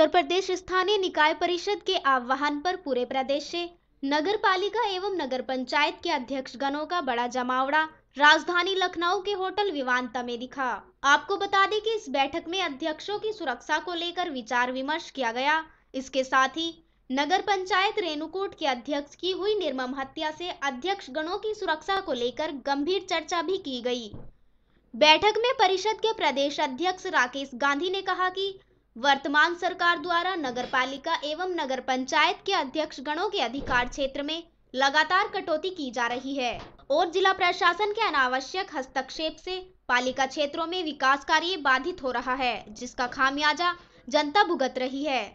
उत्तर प्रदेश स्थानीय निकाय परिषद के आह्वान पर पूरे प्रदेश से नगर पालिका एवं नगर पंचायत के अध्यक्ष गणों का बड़ा जमावड़ा राजधानी लखनऊ के होटल विवानता में दिखा आपको बता दें कि इस बैठक में अध्यक्षों की सुरक्षा को लेकर विचार विमर्श किया गया इसके साथ ही नगर पंचायत रेणुकूट के अध्यक्ष की हुई निर्मम हत्या से अध्यक्ष गणों की सुरक्षा को लेकर गंभीर चर्चा भी की गई बैठक में परिषद के प्रदेश अध्यक्ष राकेश गांधी ने कहा कि वर्तमान सरकार द्वारा नगर पालिका एवं नगर पंचायत के अध्यक्ष गणों के अधिकार क्षेत्र में लगातार कटौती की जा रही है और जिला प्रशासन के अनावश्यक हस्तक्षेप से पालिका क्षेत्रों में विकास कार्य बाधित हो रहा है जिसका खामियाजा जनता भुगत रही है